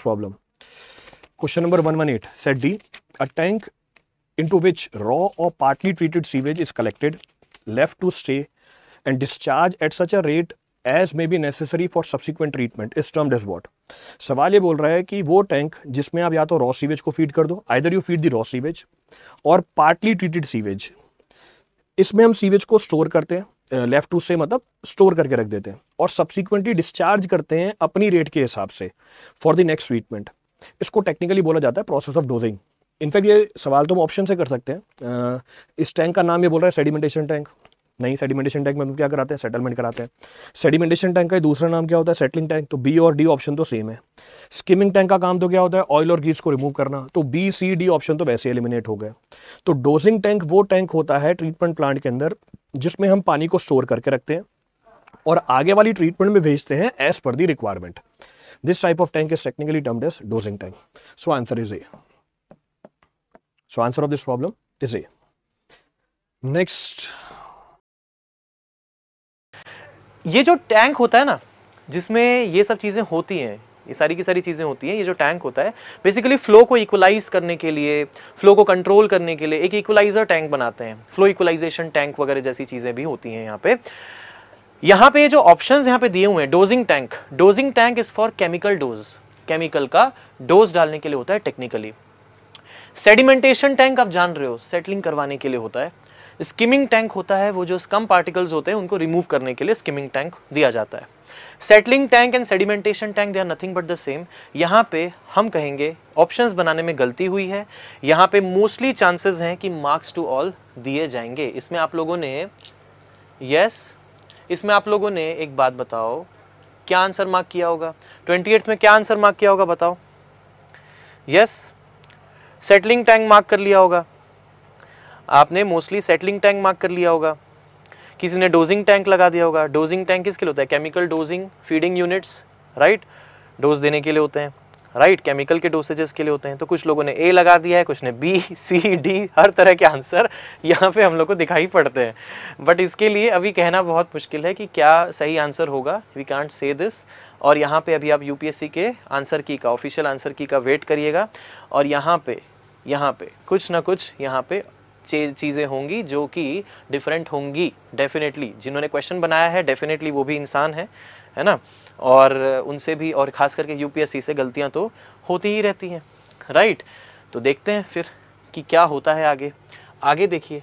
problem question number one one eight set the tank into which raw or partly treated sewage is collected left to stay and discharge at such a rate as may be necessary for subsequent treatment is termed as what सवाल ये बोल रहा है कि वो tank जिसमें आप या तो रॉ सीवेज को फीड कर दो either you feed the raw sewage or partly treated sewage इसमें हम सीवेज को स्टोर करते हैं लेफ्ट टू से मतलब स्टोर करके रख देते हैं और सब्सिक्वेंटली डिस्चार्ज करते हैं अपनी रेट के हिसाब से फॉर द नेक्स्ट ट्रीटमेंट इसको टेक्निकली बोला जाता है प्रोसेस ऑफ डोजिंग इनफैक्ट ये सवाल तो हम ऑप्शन से कर सकते हैं इस टैंक का नाम ये बोल रहा है सेडिमेंटेशन टैंक नहीं सेडिमेंटेशन टैंक में हम क्या कराते हैं सेटलमेंट कराते हैं सेडिमेंटेशन टैंक का दूसरा नाम क्या होता है सेटलिंग टैंक तो बी और डी ऑप्शन तो सेम है स्किमिंग टैंक का काम तो क्या होता है ऑयल और गीस को रिमूव करना तो बी सी डी ऑप्शन तो वैसे एलिमिनेट हो गए तो डोजिंग टैंक वो टैंक होता है ट्रीटमेंट प्लांट के अंदर जिसमें हम पानी को स्टोर करके रखते हैं और आगे वाली ट्रीटमेंट में भेजते हैं as per the requirement this type of tank is technically termed as dosing tank so answer is A so answer of this problem is A next ये जो टैंक होता है ना जिसमें ये सब चीज़ें होती हैं ये सारी की सारी चीज़ें होती हैं ये जो टैंक होता है बेसिकली फ्लो को इक्वलाइज करने के लिए फ्लो को कंट्रोल करने के लिए एक इक्वलाइजर टैंक बनाते हैं फ्लो इक्वलाइजेशन टैंक वगैरह जैसी चीज़ें भी होती हैं यहाँ पे यहाँ पे जो ऑप्शन यहाँ पे दिए हुए हैं dosing tank dosing tank is for chemical dose chemical का डोज डालने के लिए होता है टेक्निकली सेडिमेंटेशन टैंक आप जान रहे हो सेटलिंग करवाने के लिए होता है स्किमिंग टैंक होता है वो जो स्कम पार्टिकल्स होते हैं उनको रिमूव करने के लिए स्किमिंग टैंक दिया जाता है settling tank and sedimentation tank they are nothing but the same यहाँ पे हम कहेंगे ऑप्शंस बनाने में गलती हुई है यहाँ पे मोस्टली चांसेस हैं कि मार्क्स टू ऑल दिए जाएंगे इसमें आप लोगों ने यस yes, इसमें आप लोगों ने एक बात बताओ क्या आंसर मार्क किया होगा ट्वेंटी एट में क्या आंसर मार्क किया होगा बताओ यस सेटलिंग टैंक मार्क कर लिया होगा आपने मोस्टली सेटलिंग टैंक मार्क कर लिया होगा किसी ने डोजिंग टैंक लगा दिया होगा डोजिंग टैंक किसके लिए होता है chemical dosing feeding units right dose देने के लिए होते हैं राइट केमिकल के डोसेजेस के लिए होते हैं तो कुछ लोगों ने ए लगा दिया है कुछ ने बी सी डी हर तरह के आंसर यहाँ पे हम लोग को दिखाई पड़ते हैं बट इसके लिए अभी कहना बहुत मुश्किल है कि क्या सही आंसर होगा वी कांट से दिस और यहाँ पे अभी आप यूपीएससी के आंसर की का ऑफिशियल आंसर की का वेट करिएगा और यहाँ पे यहाँ पे कुछ ना कुछ यहाँ पे चीज़ें होंगी जो कि डिफरेंट होंगी डेफिनेटली जिन्होंने क्वेश्चन बनाया है डेफिनेटली वो भी इंसान है है ना और उनसे भी और ख़ास करके यू से गलतियाँ तो होती ही रहती हैं राइट तो देखते हैं फिर कि क्या होता है आगे आगे देखिए